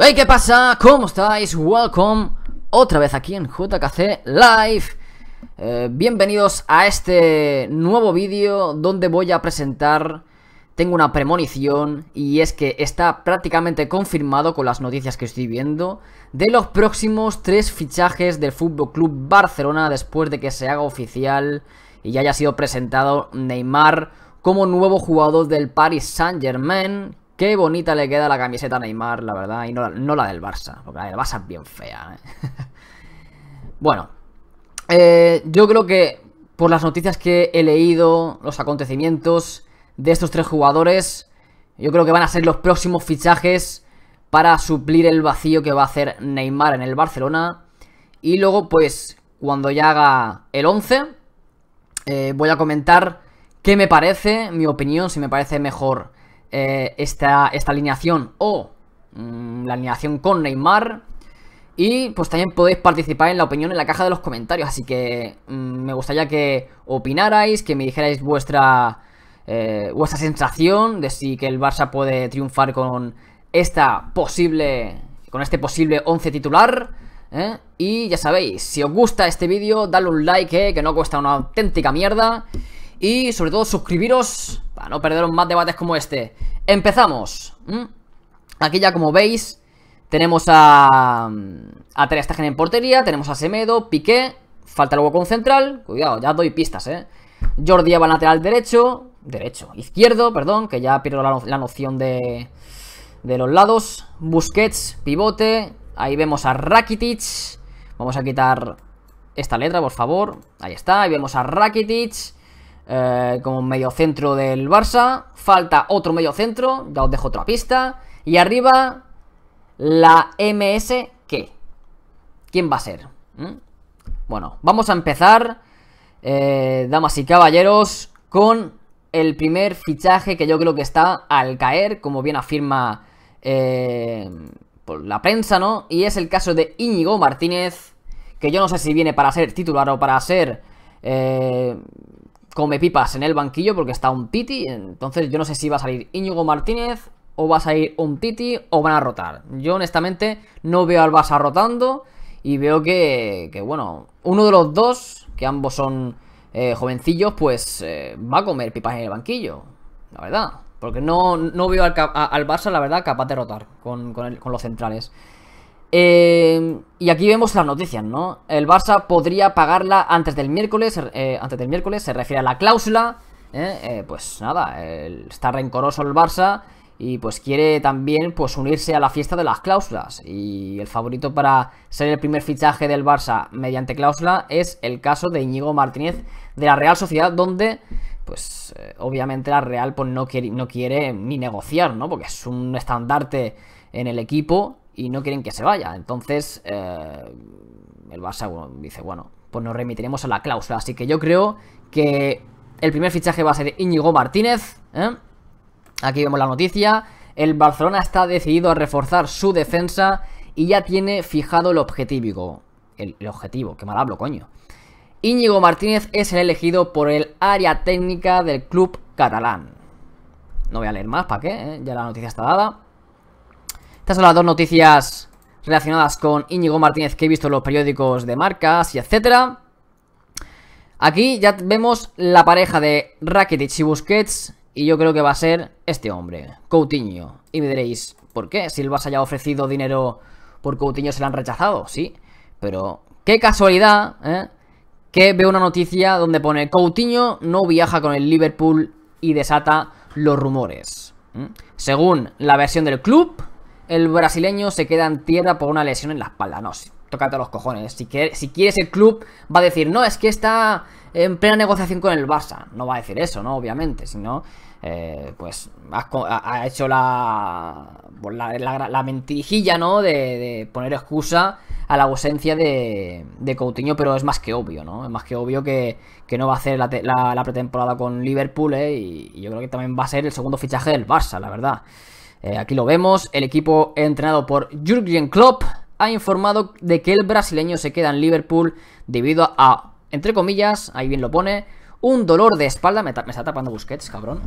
Hey, ¿qué pasa? ¿Cómo estáis? Welcome otra vez aquí en JKC Live eh, Bienvenidos a este nuevo vídeo donde voy a presentar Tengo una premonición y es que está prácticamente confirmado con las noticias que estoy viendo De los próximos tres fichajes del Fútbol Club Barcelona después de que se haga oficial Y haya sido presentado Neymar como nuevo jugador del Paris Saint Germain Qué bonita le queda la camiseta a Neymar, la verdad, y no, la del Barça, porque la del Barça es bien fea. ¿eh? bueno, eh, yo creo que por las noticias que he leído, los acontecimientos de estos tres jugadores, yo creo que van a ser los próximos fichajes para suplir el vacío que va a hacer Neymar en el Barcelona. Y luego, pues, cuando ya haga el 11, eh, voy a comentar qué me parece, mi opinión, si me parece mejor eh, esta, alineación o mm, la alineación con Neymar. Y pues también podéis participar en la opinión en la caja de los comentarios. Así que mm, me gustaría que opinarais, que me dijerais vuestra, eh, vuestra sensación de si que el Barça puede triunfar con esta posible con este posible 11 titular. ¿eh? Y ya sabéis, si os gusta este vídeo, dadle un like, que no cuesta una auténtica mierda. Y sobre todo suscribiros para no perderos más debates como este. Empezamos. ¿Mm? Aquí ya como veis tenemos a, a Ter en portería, tenemos a Semedo, Piqué, falta luego con central, cuidado, ya doy pistas, ¿eh? Jordi va lateral derecho, derecho, izquierdo, perdón, que ya pierdo la, la noción de, de los lados, Busquets, pivote, ahí vemos a Rakitic, vamos a quitar esta letra, por favor, ahí está, ahí vemos a Rakitic, eh, como medio centro del Barça. Falta otro medio centro ya os dejo otra pista. Y arriba, la MS, ¿Quién va a ser? ¿Mm? Bueno, vamos a empezar, eh, damas y caballeros, con el primer fichaje que yo creo que está al caer, como bien afirma eh, por la prensa, ¿no? Y es el caso de Íñigo Martínez, que yo no sé si viene para ser titular o para ser eh, come pipas en el banquillo porque está un Titi. Entonces yo no sé si va a salir Íñigo Martínez o va a salir un Titi o van a rotar. Yo honestamente no veo al Barça rotando y veo que, que bueno, uno de los dos, que ambos son eh, jovencillos, pues eh, va a comer pipas en el banquillo. La verdad. Porque no, no veo al, Barça, la verdad, capaz de rotar con, con los centrales. Em, y aquí vemos las noticias, ¿no? El Barça podría pagarla antes del miércoles, eh, antes del miércoles se refiere a la cláusula. ¿eh? Eh, pues nada, está rencoroso el Barça y pues quiere también pues unirse a la fiesta de las cláusulas. Y el favorito para ser el primer fichaje del Barça mediante cláusula es el caso de Íñigo Martínez de la Real Sociedad, donde pues obviamente la Real pues, no, no quiere ni negociar, ¿no? Porque es un estandarte en el equipo y no quieren que se vaya. Entonces, eh, el Barça dice, bueno, pues nos remitiremos a la cláusula. Así que yo creo que el primer fichaje va a ser Íñigo Martínez. ¿eh? Aquí vemos la noticia. El Barcelona está decidido a reforzar su defensa y ya tiene fijado el objetivo. El, objetivo, Qué mal hablo, coño. Íñigo Martínez es el elegido por el área técnica del club catalán. No voy a leer más, ¿para qué? ¿Eh? Ya la noticia está dada. Estas son las dos noticias relacionadas con Íñigo Martínez que he visto en los periódicos de marcas y etcétera. Aquí ya vemos la pareja de Rakitic y Busquets y yo creo que va a ser este hombre, Coutinho. Y me diréis, ¿por qué? Si el Barça ya ha ofrecido dinero por Coutinho se le han rechazado, sí. Pero qué casualidad, ¿eh? Que veo una noticia donde pone Coutinho no viaja con el Liverpool y desata los rumores. Según la versión del club, el brasileño se queda en tierra por una lesión en la espalda. No, sí, tócate los cojones. Si, quieres, si el club va a decir, no, es que está en plena negociación con el Barça. No va a decir eso, ¿no? Obviamente, sino... no, eh, pues ha, hecho la, pues, la, ¿no? De, poner excusa a la ausencia de, Coutinho, pero es más que obvio, ¿no? Es más que obvio que, no va a hacer la, pretemporada con Liverpool, ¿eh? y, yo creo que también va a ser el segundo fichaje del Barça, la verdad. Eh, aquí lo vemos, el equipo entrenado por Jürgen Klopp ha informado de que el brasileño se queda en Liverpool debido a, entre comillas, ahí bien lo pone, un dolor de espalda. Me, me está tapando Busquets, cabrón.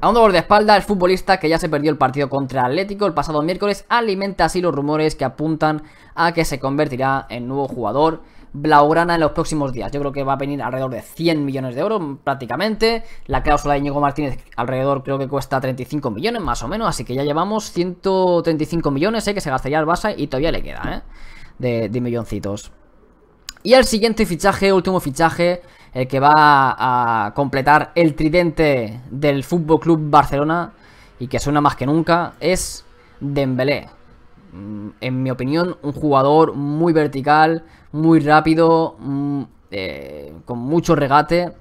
A un dolor de espalda, el futbolista que ya se perdió el partido contra Atlético el pasado miércoles alimenta así los rumores que apuntan a que se convertirá en nuevo jugador Blaugrana en los próximos días. Yo creo que va a venir alrededor de 100 millones de euros prácticamente. La cláusula de Diego Martínez alrededor creo que cuesta 35 millones más o menos. Así que ya llevamos 135 millones ¿eh? que se gastaría el Barça y todavía le queda eh, de, de milloncitos. Y el siguiente fichaje, último fichaje, el que va a completar el tridente del Fútbol Club Barcelona y que suena más que nunca, es Dembélé. Mm, en mi opinión, un jugador muy vertical, muy rápido, mm, eh, con mucho regate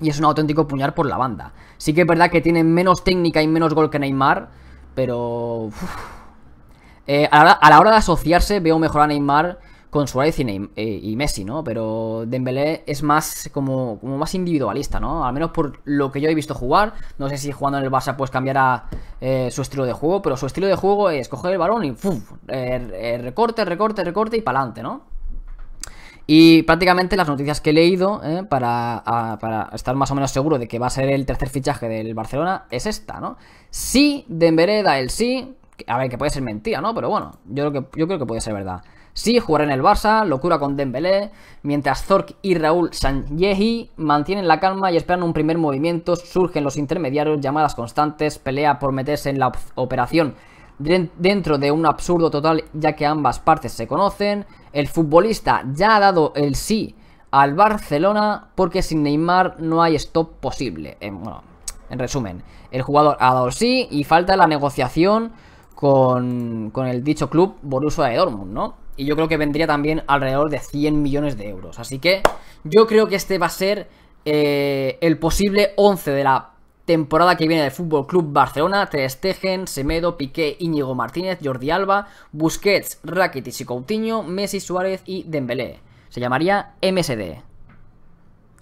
y es un auténtico puñal por la banda. Sí que es verdad que tiene menos técnica y menos gol que Neymar, pero... Eh, a, la a, la hora, de asociarse veo mejor a Neymar con su y, eh, y, Messi, ¿no? Pero Dembélé es más como, más individualista, ¿no? Al menos por lo que yo he visto jugar. No sé si jugando en el Barça pues cambiará eh, su estilo de juego, pero su estilo de juego es coger el balón y ¡fuf! Er, er, recorte, recorte, recorte y pa'lante, ¿no? Y prácticamente las noticias que he leído eh, para, estar más o menos seguro de que va a ser el tercer fichaje del Barcelona es esta, ¿no? Si Dembélé da el sí, a ver, que puede ser mentira, ¿no? Pero bueno, yo creo que, yo creo que puede ser verdad. Sí, jugará en el Barça, locura con Dembélé, mientras Zork y Raúl Sanjehi mantienen la calma y esperan un primer movimiento, surgen los intermediarios, llamadas constantes, pelea por meterse en la operación dentro de un absurdo total ya que ambas partes se conocen, el futbolista ya ha dado el sí al Barcelona porque sin Neymar no hay stop posible. En, eh, bueno, en resumen, el jugador ha dado el sí y falta la negociación con, el dicho club Borussia de Dortmund, ¿no? y yo creo que vendría también alrededor de 100 millones de euros. Así que yo creo que este va a ser eh, el posible 11 de la temporada que viene del Fútbol Club Barcelona, Ter Stegen, Semedo, Piqué, Íñigo Martínez, Jordi Alba, Busquets, Rakitic y Coutinho, Messi, Suárez y Dembélé. Se llamaría MSD.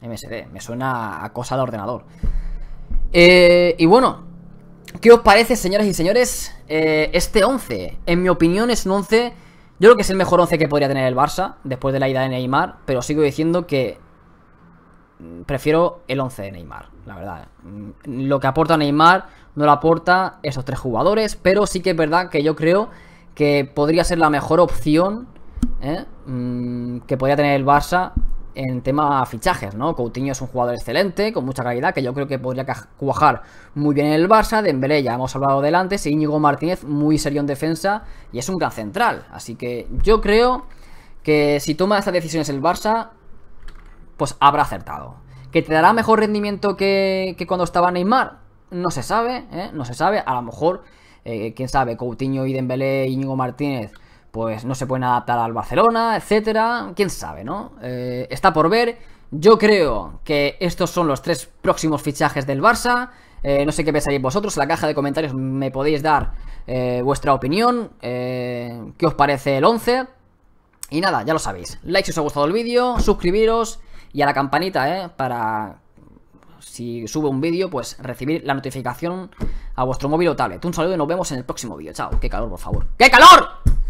MSD, me suena a cosa de ordenador. Eh, y bueno, ¿qué os parece, señoras y señores? Eh, este 11, en mi opinión, es un 11 yo creo que es el mejor 11 que podría tener el Barça después de la ida de Neymar, pero sigo diciendo que mm, prefiero el 11 de Neymar, la verdad. Mm, lo que aporta Neymar no lo aporta esos tres jugadores, pero sí que es verdad que yo creo que podría ser la mejor opción ¿eh? mm, que podría tener el Barça en tema fichajes, ¿no? Coutinho es un jugador excelente, con mucha calidad, que yo creo que podría cuajar muy bien en el Barça. Dembélé, ya hemos hablado delante, antes, Íñigo Martínez, muy serio en defensa, y es un gran central. Así que yo creo que si toma estas decisiones el Barça, pues habrá acertado. ¿Que te dará mejor rendimiento que, que cuando estaba Neymar? No se sabe, ¿eh? No se sabe. A lo mejor, eh, quién sabe, Coutinho y Dembélé, Íñigo Martínez pues no se pueden adaptar al Barcelona, etcétera. Quién sabe, ¿no? Eh, está por ver. Yo creo que estos son los tres próximos fichajes del Barça. Eh, no sé qué pensáis vosotros. En la caja de comentarios me podéis dar eh, vuestra opinión. ¿Qué os parece el 11? Y nada, ya lo sabéis. Like si os ha gustado el vídeo, suscribiros y a la campanita, ¿eh? Para si subo un vídeo, pues recibir la notificación a vuestro móvil o tablet. Un saludo y nos vemos en el próximo vídeo. Chao. ¡Qué calor, por favor! ¡Qué calor!